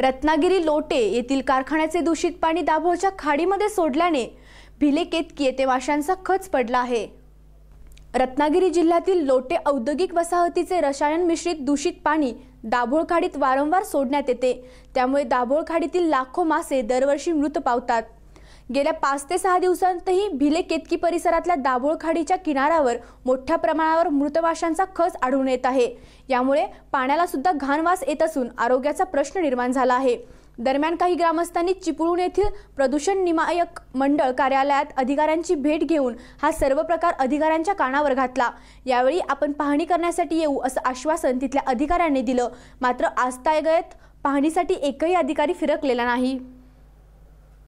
रत्नागिरी लोटे येथील कारखान्याचे दूषित पाणी दाभोळच्या खाडीमध्ये सोडल्याने भिले केतकी येथे माशांचा खच पडला आहे रत्नागिरी जिल्ह्यातील लोटे औद्योगिक वसाहतीचे रसायन मिश्रित दूषित पाणी दाभोळ खाडीत वारंवार सोडण्यात येते त्यामुळे दाभोळ खाडीतील लाखो मासे दरवर्षी मृत पावतात गेल्या पाच ते सहा दिवसांतही भिले केतकी परिसरातल्या दाभोळखाडीच्या खाडीच्या किनाऱ्यावर मोठ्या प्रमाणावर मृतवाशांचा खच आढळून येत आहे यामुळे पाण्याला सुद्धा घाणवास येत असून आरोग्याचा प्रश्न निर्माण झाला आहे दरम्यान काही ग्रामस्थांनी चिपळूण येथील प्रदूषण निमायक मंडळ कार्यालयात अधिकाऱ्यांची भेट घेऊन हा सर्व प्रकार अधिकाऱ्यांच्या कानावर घातला यावेळी आपण पाहणी करण्यासाठी येऊ असं आश्वासन तिथल्या अधिकाऱ्यांनी दिलं मात्र आजतायगयत पाहणीसाठी एकही अधिकारी फिरकलेला नाही